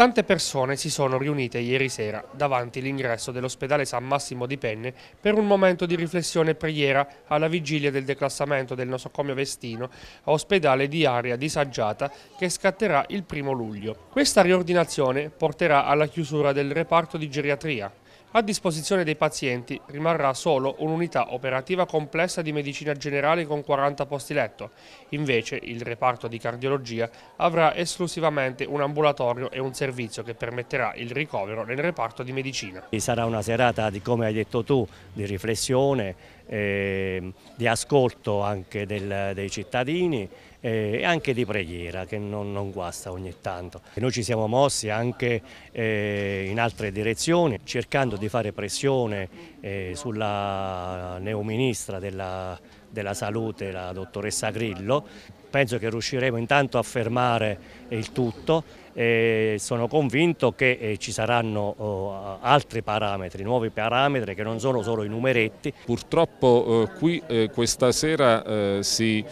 Tante persone si sono riunite ieri sera davanti l'ingresso dell'ospedale San Massimo di Penne per un momento di riflessione e preghiera alla vigilia del declassamento del nosocomio Vestino a ospedale di area disagiata che scatterà il primo luglio. Questa riordinazione porterà alla chiusura del reparto di geriatria, a disposizione dei pazienti rimarrà solo un'unità operativa complessa di medicina generale con 40 posti letto, invece il reparto di cardiologia avrà esclusivamente un ambulatorio e un servizio che permetterà il ricovero nel reparto di medicina. Sarà una serata, come hai detto tu, di riflessione, eh, di ascolto anche del, dei cittadini eh, e anche di preghiera che non, non guasta ogni tanto. E noi ci siamo mossi anche eh, in altre direzioni cercando di fare pressione eh, sulla neoministra della, della salute, la dottoressa Grillo. Penso che riusciremo intanto a fermare il tutto e sono convinto che eh, ci saranno oh, altri parametri, nuovi parametri che non sono solo i numeretti. Purtroppo eh, qui eh, questa sera si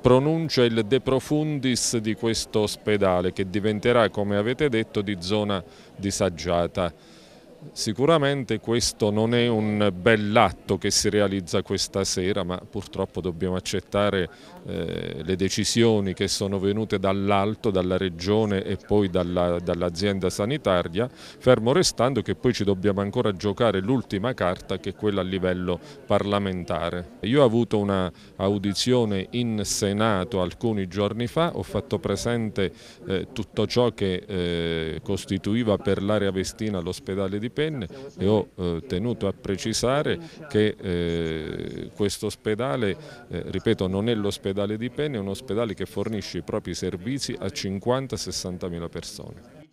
pronuncia il De Profundis di questo ospedale che diventerà come avete detto di zona disagiata. Sicuramente questo non è un bell'atto che si realizza questa sera, ma purtroppo dobbiamo accettare eh, le decisioni che sono venute dall'alto, dalla regione e poi dall'azienda dall sanitaria, fermo restando che poi ci dobbiamo ancora giocare l'ultima carta che è quella a livello parlamentare. Io ho avuto un'audizione in Senato alcuni giorni fa, ho fatto presente eh, tutto ciò che eh, costituiva per l'area vestina l'ospedale di penne e ho eh, tenuto a precisare che eh, questo ospedale, eh, ripeto, non è l'ospedale di penne, è un ospedale che fornisce i propri servizi a 50-60 mila persone.